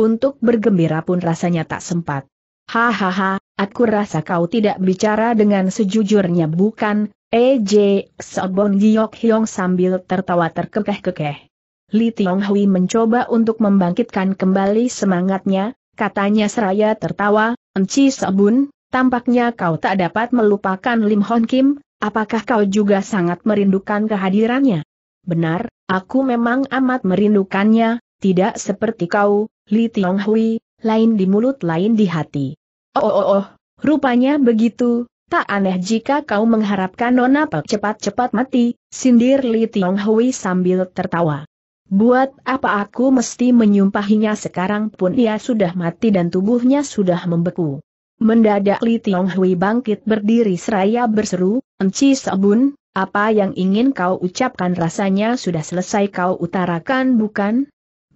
Untuk bergembira pun rasanya tak sempat. Hahaha, aku rasa kau tidak bicara dengan sejujurnya bukan, EJ, eh, Sobong Giok Hyong sambil tertawa terkekeh-kekeh. Li Tiong Hui mencoba untuk membangkitkan kembali semangatnya, katanya seraya tertawa, Enci Sobun, tampaknya kau tak dapat melupakan Lim Hon Kim, apakah kau juga sangat merindukan kehadirannya? Benar, aku memang amat merindukannya, tidak seperti kau, Li Tiong Hui, lain di mulut lain di hati. Oh oh oh, oh. rupanya begitu, tak aneh jika kau mengharapkan Nona Pek cepat-cepat mati, sindir Li Tiong Hui sambil tertawa. Buat apa aku mesti menyumpahinya sekarang pun ia sudah mati dan tubuhnya sudah membeku. Mendadak Li Tiong Hui bangkit berdiri seraya berseru, Enci Sabun, apa yang ingin kau ucapkan rasanya sudah selesai kau utarakan bukan?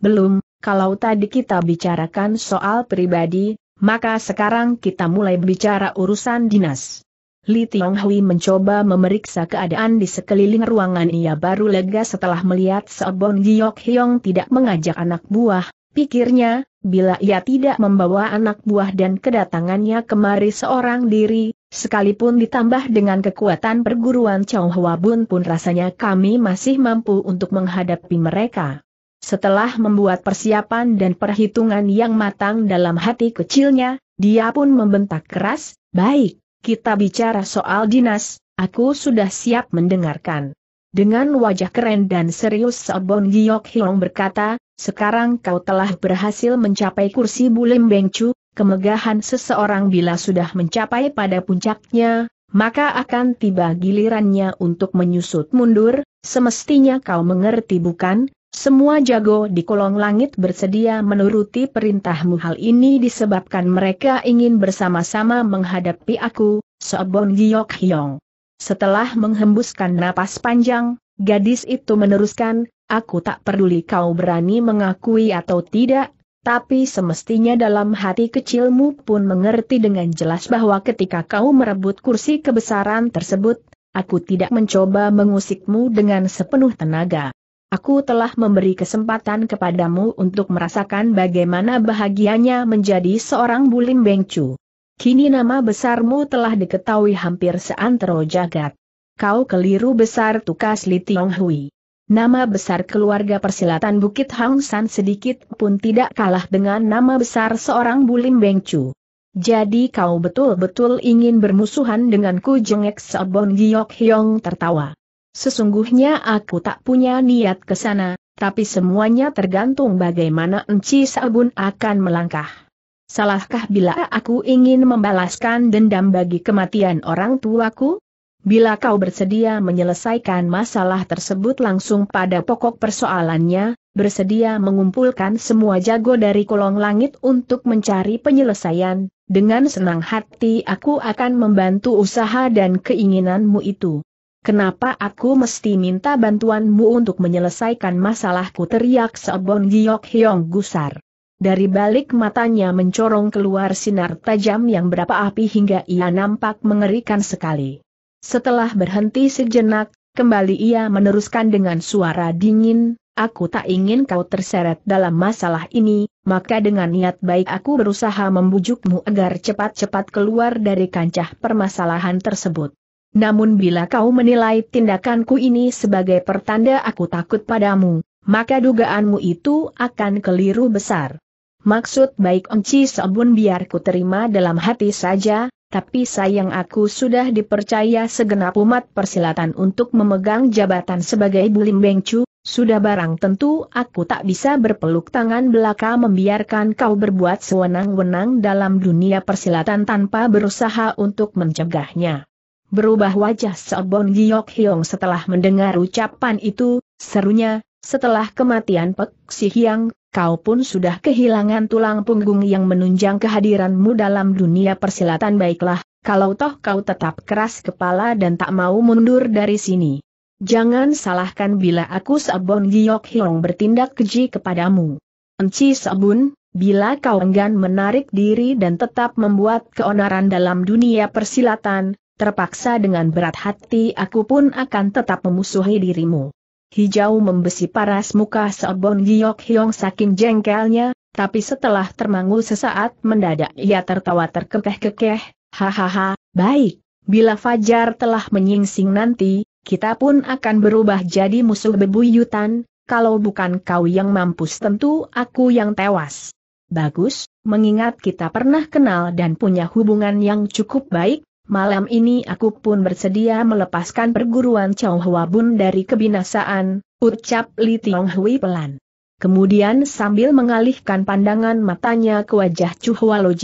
Belum, kalau tadi kita bicarakan soal pribadi, maka sekarang kita mulai bicara urusan dinas. Li Tiong mencoba memeriksa keadaan di sekeliling ruangan ia baru lega setelah melihat Seobong Giok Hyong tidak mengajak anak buah, pikirnya, bila ia tidak membawa anak buah dan kedatangannya kemari seorang diri, sekalipun ditambah dengan kekuatan perguruan Chong Hwa Bun pun rasanya kami masih mampu untuk menghadapi mereka. Setelah membuat persiapan dan perhitungan yang matang dalam hati kecilnya, dia pun membentak keras, baik, kita bicara soal dinas, aku sudah siap mendengarkan. Dengan wajah keren dan serius Sobon Giok Hiong berkata, sekarang kau telah berhasil mencapai kursi Bulim Bengcu, kemegahan seseorang bila sudah mencapai pada puncaknya, maka akan tiba gilirannya untuk menyusut mundur, semestinya kau mengerti bukan, semua jago di kolong langit bersedia menuruti perintahmu hal ini disebabkan mereka ingin bersama-sama menghadapi aku, Sobon Giyok Hyong. Setelah menghembuskan napas panjang, gadis itu meneruskan, aku tak peduli kau berani mengakui atau tidak, tapi semestinya dalam hati kecilmu pun mengerti dengan jelas bahwa ketika kau merebut kursi kebesaran tersebut, aku tidak mencoba mengusikmu dengan sepenuh tenaga. Aku telah memberi kesempatan kepadamu untuk merasakan bagaimana bahagianya menjadi seorang bulim bengcu. Kini nama besarmu telah diketahui hampir seantero jagat. Kau keliru besar tukas Li Tiong Hui. Nama besar keluarga persilatan Bukit Hang San sedikit pun tidak kalah dengan nama besar seorang bulim bengcu. Jadi kau betul-betul ingin bermusuhan denganku jengek Sobon Giok Hyong tertawa. Sesungguhnya aku tak punya niat ke sana, tapi semuanya tergantung bagaimana Enci Sabun akan melangkah. Salahkah bila aku ingin membalaskan dendam bagi kematian orang tuaku? Bila kau bersedia menyelesaikan masalah tersebut langsung pada pokok persoalannya, bersedia mengumpulkan semua jago dari kolong langit untuk mencari penyelesaian, dengan senang hati aku akan membantu usaha dan keinginanmu itu. Kenapa aku mesti minta bantuanmu untuk menyelesaikan masalahku teriak Seobon Giok Hyong gusar. Dari balik matanya mencorong keluar sinar tajam yang berapa api hingga ia nampak mengerikan sekali. Setelah berhenti sejenak, kembali ia meneruskan dengan suara dingin, aku tak ingin kau terseret dalam masalah ini, maka dengan niat baik aku berusaha membujukmu agar cepat-cepat keluar dari kancah permasalahan tersebut. Namun bila kau menilai tindakanku ini sebagai pertanda aku takut padamu, maka dugaanmu itu akan keliru besar. Maksud baik Onci Sobun biar ku terima dalam hati saja, tapi sayang aku sudah dipercaya segenap umat persilatan untuk memegang jabatan sebagai Bulim Bengcu, sudah barang tentu aku tak bisa berpeluk tangan belaka membiarkan kau berbuat sewenang-wenang dalam dunia persilatan tanpa berusaha untuk mencegahnya. Berubah wajah Seobon Giok Hiong setelah mendengar ucapan itu, serunya, setelah kematian Pek Si Hyang, kau pun sudah kehilangan tulang punggung yang menunjang kehadiranmu dalam dunia persilatan baiklah, kalau toh kau tetap keras kepala dan tak mau mundur dari sini. Jangan salahkan bila aku Seobon Giok Hiong bertindak keji kepadamu. Enci Seobun, bila kau enggan menarik diri dan tetap membuat keonaran dalam dunia persilatan, terpaksa dengan berat hati aku pun akan tetap memusuhi dirimu. Hijau membesi paras muka Seobon Giyok Hyong saking jengkelnya, tapi setelah termangu sesaat mendadak ia tertawa terkekeh-kekeh, hahaha, baik, bila Fajar telah menyingsing nanti, kita pun akan berubah jadi musuh bebuyutan, kalau bukan kau yang mampus tentu aku yang tewas. Bagus, mengingat kita pernah kenal dan punya hubungan yang cukup baik, Malam ini aku pun bersedia melepaskan perguruan Chow Hua Bun dari kebinasaan, ucap Li Tiong Hui pelan. Kemudian sambil mengalihkan pandangan matanya ke wajah Chu Hua Lo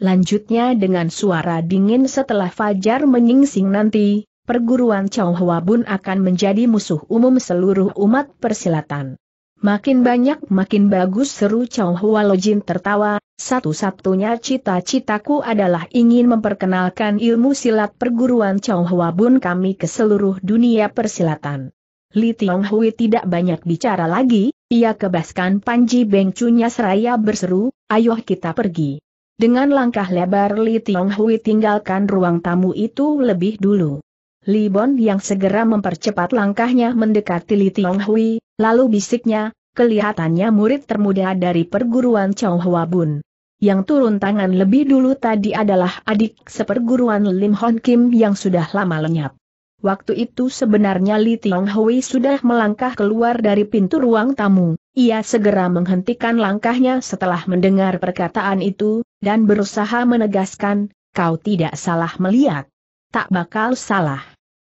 lanjutnya dengan suara dingin setelah Fajar menyingsing nanti, perguruan Chow Hua Bun akan menjadi musuh umum seluruh umat persilatan. Makin banyak makin bagus seru Chow Hua Lojin tertawa, satu-satunya cita-citaku adalah ingin memperkenalkan ilmu silat perguruan Chow Hua Bun kami ke seluruh dunia persilatan. Li Tiong Hui tidak banyak bicara lagi, ia kebaskan panji bengcunya seraya berseru, ayo kita pergi. Dengan langkah lebar Li Tiong Hui tinggalkan ruang tamu itu lebih dulu. Li Bon yang segera mempercepat langkahnya mendekati Li Tiong Hui, lalu bisiknya, kelihatannya murid termuda dari perguruan Chong Hua Bun. Yang turun tangan lebih dulu tadi adalah adik seperguruan Lim Hon Kim yang sudah lama lenyap. Waktu itu sebenarnya Li Tiong Hui sudah melangkah keluar dari pintu ruang tamu. Ia segera menghentikan langkahnya setelah mendengar perkataan itu, dan berusaha menegaskan, kau tidak salah melihat tak bakal salah.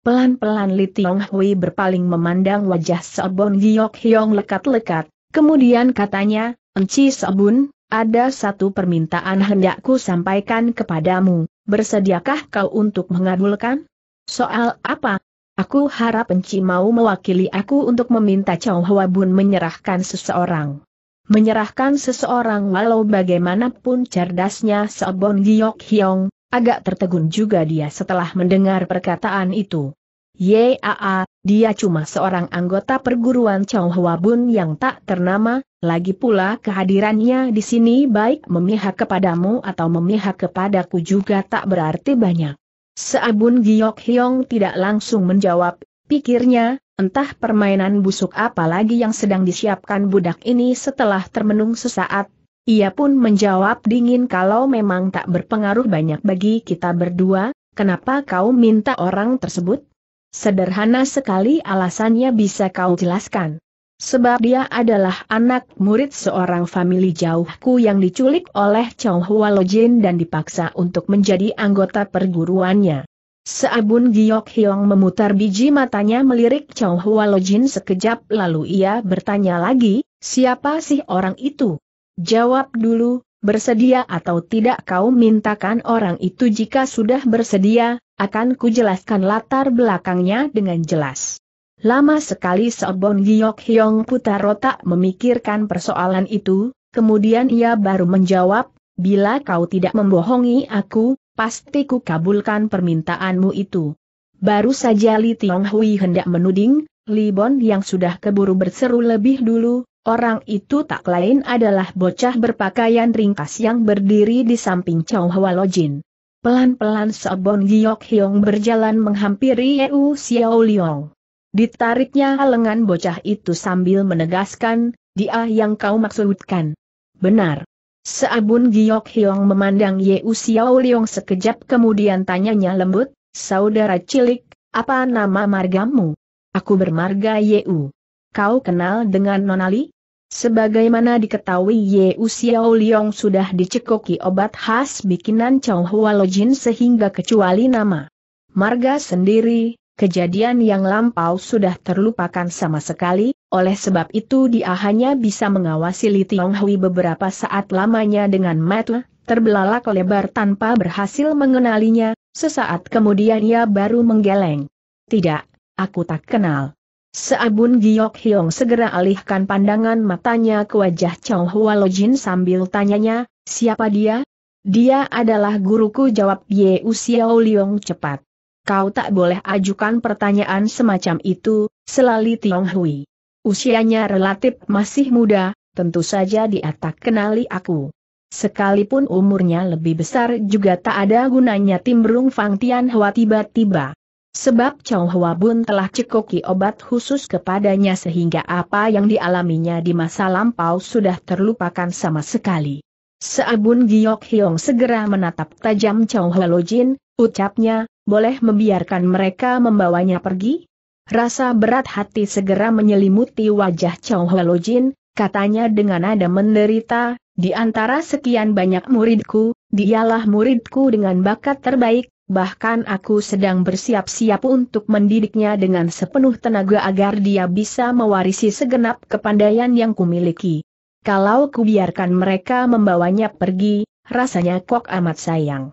Pelan-pelan Li Tiong Hui berpaling memandang wajah Seobon Giok Hiong lekat-lekat, kemudian katanya, Enci Sobun, ada satu permintaan hendakku sampaikan kepadamu, bersediakah kau untuk mengabulkan? Soal apa? Aku harap Enci mau mewakili aku untuk meminta Chow Hwa Bun menyerahkan seseorang. Menyerahkan seseorang walau bagaimanapun cerdasnya Seobon Giok Hiong, Agak tertegun juga dia setelah mendengar perkataan itu. Yaa, dia cuma seorang anggota perguruan Chow Hwa Bun yang tak ternama, lagi pula kehadirannya di sini baik memihak kepadamu atau memihak kepadaku juga tak berarti banyak. Seabun Giok Hyong tidak langsung menjawab, pikirnya, entah permainan busuk apa lagi yang sedang disiapkan budak ini setelah termenung sesaat, ia pun menjawab dingin kalau memang tak berpengaruh banyak bagi kita berdua, kenapa kau minta orang tersebut? Sederhana sekali alasannya bisa kau jelaskan. Sebab dia adalah anak murid seorang famili jauhku yang diculik oleh Chow Hua Lojin dan dipaksa untuk menjadi anggota perguruannya. Seabun Giok Hyong memutar biji matanya melirik Chow Hua Lojin sekejap lalu ia bertanya lagi, siapa sih orang itu? Jawab dulu, bersedia atau tidak kau mintakan orang itu jika sudah bersedia, akan kujelaskan latar belakangnya dengan jelas. Lama sekali Sobon Giyok Hyong putar otak memikirkan persoalan itu, kemudian ia baru menjawab, bila kau tidak membohongi aku, pasti ku kabulkan permintaanmu itu. Baru saja Li Tiong Hui hendak menuding, Li Bon yang sudah keburu berseru lebih dulu, Orang itu tak lain adalah bocah berpakaian ringkas yang berdiri di samping Chow Hwa Lojin. Pelan-pelan Sobon Giok Hyong berjalan menghampiri Yeu Xiao Liong. Ditariknya lengan bocah itu sambil menegaskan, dia yang kau maksudkan. Benar. Seabun Giok Hyong memandang Yeu Xiao Liong sekejap kemudian tanyanya lembut, saudara cilik, apa nama margamu? Aku bermarga Yeu. Kau kenal dengan Nonali? Sebagaimana diketahui Ye Xiao Liong sudah dicekoki obat khas bikinan Chow Hua Lojin sehingga kecuali nama. Marga sendiri, kejadian yang lampau sudah terlupakan sama sekali, oleh sebab itu dia hanya bisa mengawasi Li Tiong Hui beberapa saat lamanya dengan mata terbelalak lebar tanpa berhasil mengenalinya, sesaat kemudian ia baru menggeleng. Tidak, aku tak kenal. Seabun Giok Hiong segera alihkan pandangan matanya ke wajah Chow Hua Lojin sambil tanyanya, siapa dia? Dia adalah guruku jawab Ye Usiao Liong cepat. Kau tak boleh ajukan pertanyaan semacam itu, selali Tiong Hui. Usianya relatif masih muda, tentu saja dia tak kenali aku. Sekalipun umurnya lebih besar juga tak ada gunanya timbrung Fang Tian Hua tiba-tiba. Sebab Chow Hwa Bun telah cekoki obat khusus kepadanya sehingga apa yang dialaminya di masa lampau sudah terlupakan sama sekali. Seabun Giok Hiong segera menatap tajam Chow Hwa Lojin, ucapnya, boleh membiarkan mereka membawanya pergi? Rasa berat hati segera menyelimuti wajah Chow Hwa Lojin, katanya dengan nada menderita, di antara sekian banyak muridku, dialah muridku dengan bakat terbaik, bahkan aku sedang bersiap-siap untuk mendidiknya dengan sepenuh tenaga agar dia bisa mewarisi segenap kepandaian yang kumiliki. Kalau kubiarkan mereka membawanya pergi, rasanya kok amat sayang.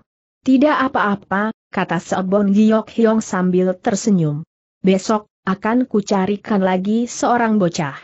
Tidak apa-apa, kata Seobon Giok Hyong sambil tersenyum. Besok, akan kucarikan lagi seorang bocah.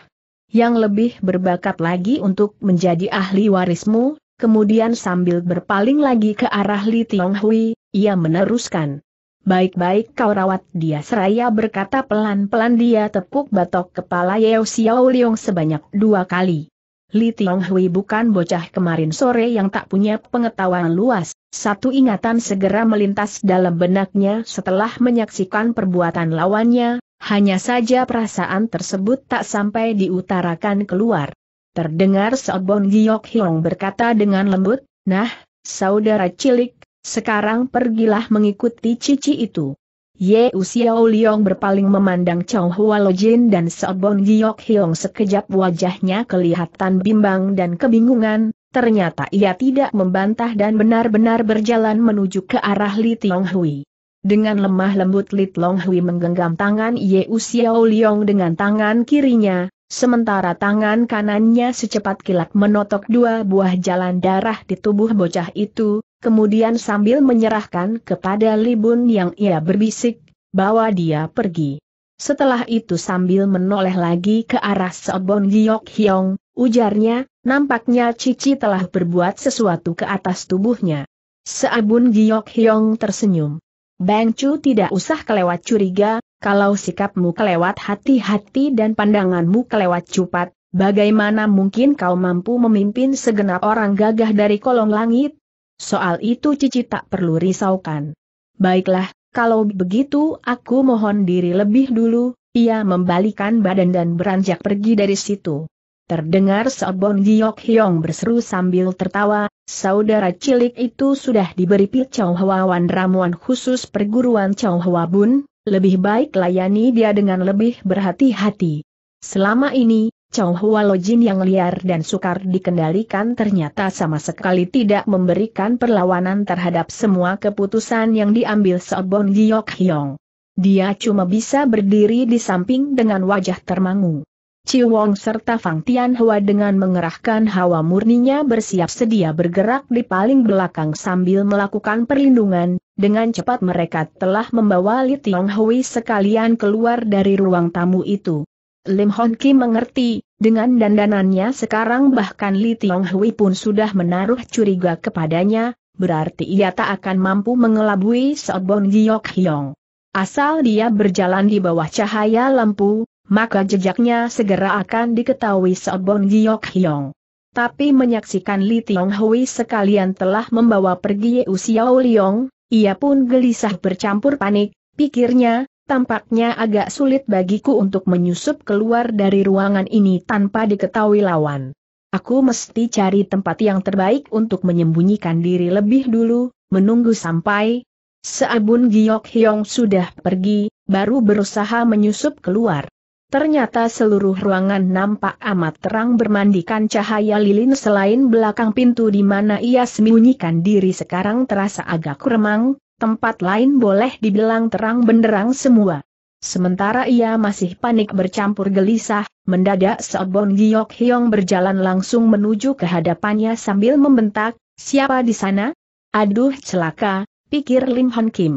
Yang lebih berbakat lagi untuk menjadi ahli warismu, kemudian sambil berpaling lagi ke arah Li Tiong Hui, ia meneruskan. Baik-baik kau rawat dia seraya berkata pelan-pelan dia tepuk batok kepala Yeo Xiao Liong sebanyak dua kali. Li Tiong Hui bukan bocah kemarin sore yang tak punya pengetahuan luas, satu ingatan segera melintas dalam benaknya setelah menyaksikan perbuatan lawannya, hanya saja perasaan tersebut tak sampai diutarakan keluar. Terdengar Seobong Giok Hiong berkata dengan lembut, Nah, saudara cilik, sekarang pergilah mengikuti cici itu. Ye Usiao Liong berpaling memandang Chow Hua Lojin dan Sobon Giok Hiong sekejap wajahnya kelihatan bimbang dan kebingungan, ternyata ia tidak membantah dan benar-benar berjalan menuju ke arah Li Tiong Hui. Dengan lemah lembut Li Tiong Hui menggenggam tangan Ye Usiao Liong dengan tangan kirinya, sementara tangan kanannya secepat kilat menotok dua buah jalan darah di tubuh bocah itu, kemudian sambil menyerahkan kepada Libun yang ia berbisik, bawa dia pergi. Setelah itu sambil menoleh lagi ke arah Sobon Giok Hyong, ujarnya, nampaknya Cici telah berbuat sesuatu ke atas tubuhnya. Seabun Giok Hyong tersenyum. Bang Chu tidak usah kelewat curiga, kalau sikapmu kelewat hati-hati dan pandanganmu kelewat cupat, bagaimana mungkin kau mampu memimpin segenap orang gagah dari kolong langit? Soal itu Cici tak perlu risaukan. Baiklah, kalau begitu aku mohon diri lebih dulu, ia membalikan badan dan beranjak pergi dari situ. Terdengar Sobon Giok Hyong berseru sambil tertawa, saudara cilik itu sudah diberi pil picau Wan ramuan khusus perguruan Chow Bun, lebih baik layani dia dengan lebih berhati-hati. Selama ini, Chow Hua Lojin yang liar dan sukar dikendalikan ternyata sama sekali tidak memberikan perlawanan terhadap semua keputusan yang diambil Sobon Giok Hyong. Dia cuma bisa berdiri di samping dengan wajah termangu. Wong serta Fang Tian Hua dengan mengerahkan hawa murninya bersiap sedia bergerak di paling belakang sambil melakukan perlindungan, dengan cepat mereka telah membawa Li Tiong Hui sekalian keluar dari ruang tamu itu. Lim Hon Ki mengerti, dengan dandanannya sekarang bahkan Li Tiong Hui pun sudah menaruh curiga kepadanya, berarti ia tak akan mampu mengelabui Seobon Giok Hyong. Asal dia berjalan di bawah cahaya lampu, maka jejaknya segera akan diketahui Seobon Giok Hyong. Tapi menyaksikan Li Tiong Hui sekalian telah membawa pergi Yu Xiao Liong, ia pun gelisah bercampur panik, pikirnya, tampaknya agak sulit bagiku untuk menyusup keluar dari ruangan ini tanpa diketahui lawan. Aku mesti cari tempat yang terbaik untuk menyembunyikan diri lebih dulu, menunggu sampai Seabun Giok Hyong sudah pergi, baru berusaha menyusup keluar. Ternyata seluruh ruangan nampak amat terang bermandikan cahaya lilin selain belakang pintu di mana ia sembunyikan diri sekarang terasa agak remang, tempat lain boleh dibilang terang benderang semua. Sementara ia masih panik bercampur gelisah, mendadak Seobon Giok Hyong berjalan langsung menuju ke hadapannya sambil membentak, siapa di sana? Aduh celaka, pikir Lim Hon Kim.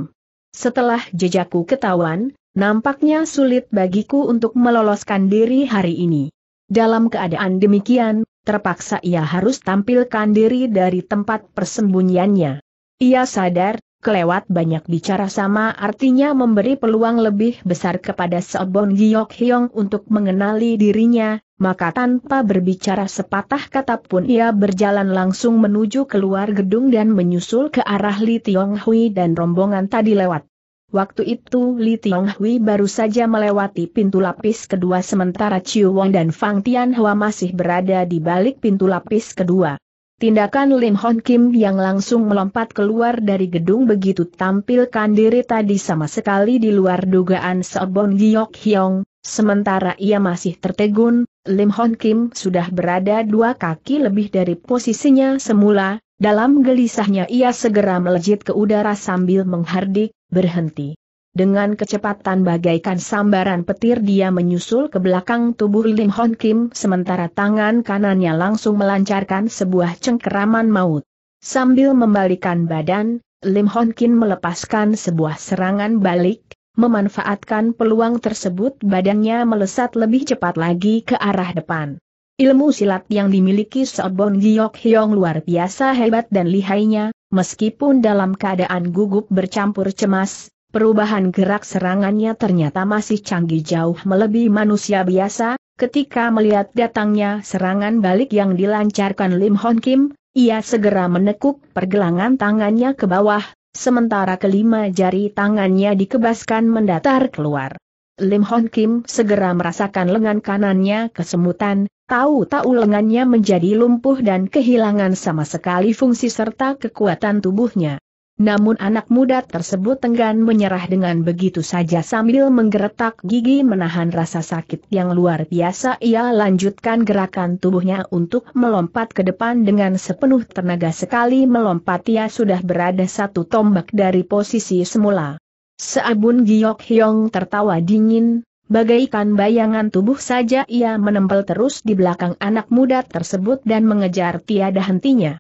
Setelah jejakku ketahuan, nampaknya sulit bagiku untuk meloloskan diri hari ini. Dalam keadaan demikian, terpaksa ia harus tampilkan diri dari tempat persembunyiannya. Ia sadar, kelewat banyak bicara sama artinya memberi peluang lebih besar kepada Seobon Giyok Hyong untuk mengenali dirinya, maka tanpa berbicara sepatah kata pun ia berjalan langsung menuju keluar gedung dan menyusul ke arah Li Tiong Hui dan rombongan tadi lewat. Waktu itu Li Tiong Hui baru saja melewati pintu lapis kedua sementara Chiu Wong dan Fang Tian Hua masih berada di balik pintu lapis kedua. Tindakan Lim Hon Kim yang langsung melompat keluar dari gedung begitu tampilkan diri tadi sama sekali di luar dugaan Sobon Giok Hyong, sementara ia masih tertegun, Lim Hon Kim sudah berada dua kaki lebih dari posisinya semula, dalam gelisahnya ia segera melejit ke udara sambil menghardik, berhenti. Dengan kecepatan bagaikan sambaran petir dia menyusul ke belakang tubuh Lim Hon Kim sementara tangan kanannya langsung melancarkan sebuah cengkeraman maut. Sambil membalikan badan, Lim Hon Kim melepaskan sebuah serangan balik, memanfaatkan peluang tersebut badannya melesat lebih cepat lagi ke arah depan. Ilmu silat yang dimiliki Sobon Giok Hyong luar biasa hebat dan lihainya, meskipun dalam keadaan gugup bercampur cemas, Perubahan gerak serangannya ternyata masih canggih jauh melebihi manusia biasa, ketika melihat datangnya serangan balik yang dilancarkan Lim Hon Kim, ia segera menekuk pergelangan tangannya ke bawah, sementara kelima jari tangannya dikebaskan mendatar keluar. Lim Hon Kim segera merasakan lengan kanannya kesemutan, tahu-tahu lengannya menjadi lumpuh dan kehilangan sama sekali fungsi serta kekuatan tubuhnya. Namun anak muda tersebut tenggan menyerah dengan begitu saja sambil menggeretak gigi menahan rasa sakit yang luar biasa ia lanjutkan gerakan tubuhnya untuk melompat ke depan dengan sepenuh tenaga sekali melompat ia sudah berada satu tombak dari posisi semula. Seabun Giok Hyong tertawa dingin, bagaikan bayangan tubuh saja ia menempel terus di belakang anak muda tersebut dan mengejar tiada hentinya.